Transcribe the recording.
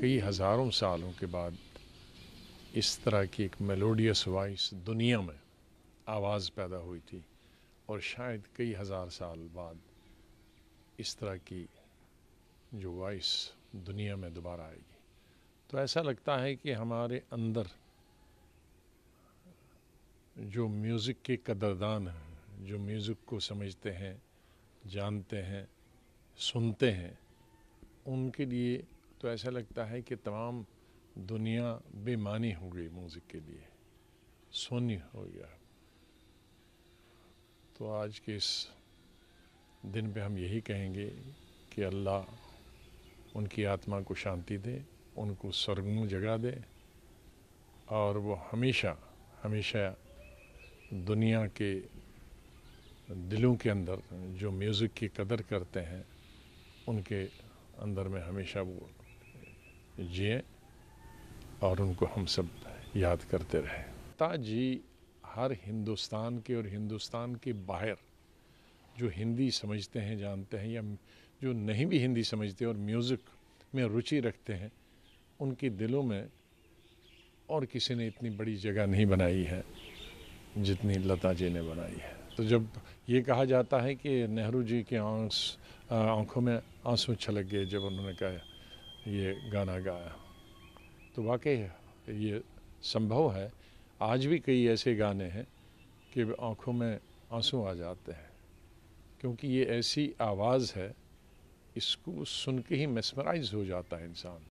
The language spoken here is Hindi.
कई हज़ारों सालों के बाद इस तरह की एक मेलोडियस वॉइस दुनिया में आवाज़ पैदा हुई थी और शायद कई हज़ार साल बाद इस तरह की जो वॉइस दुनिया में दोबारा आएगी तो ऐसा लगता है कि हमारे अंदर जो म्यूज़िक के कदरदान हैं जो म्यूज़िक को समझते हैं जानते हैं सुनते हैं उनके लिए तो ऐसा लगता है कि तमाम दुनिया बेमानी हो गई म्यूज़िक के लिए सोनी हो गया तो आज के इस दिन पे हम यही कहेंगे कि अल्लाह उनकी आत्मा को शांति दे उनको में जगह दे और वो हमेशा हमेशा दुनिया के दिलों के अंदर जो म्यूज़िक की कदर करते हैं उनके अंदर में हमेशा वो जिए और उनको हम सब याद करते रहे ताजी हर हिंदुस्तान के और हिंदुस्तान के बाहर जो हिंदी समझते हैं जानते हैं या जो नहीं भी हिंदी समझते और म्यूज़िक में रुचि रखते हैं उनके दिलों में और किसी ने इतनी बड़ी जगह नहीं बनाई है जितनी लता जी ने बनाई है तो जब ये कहा जाता है कि नेहरू जी के आंस आँखों में आंसू छलक गए जब उन्होंने कहा ये गाना गाया तो वाकई ये संभव है आज भी कई ऐसे गाने हैं कि आँखों में आंसू आ जाते हैं क्योंकि ये ऐसी आवाज़ है इसको सुन के ही मेसमराइज हो जाता है इंसान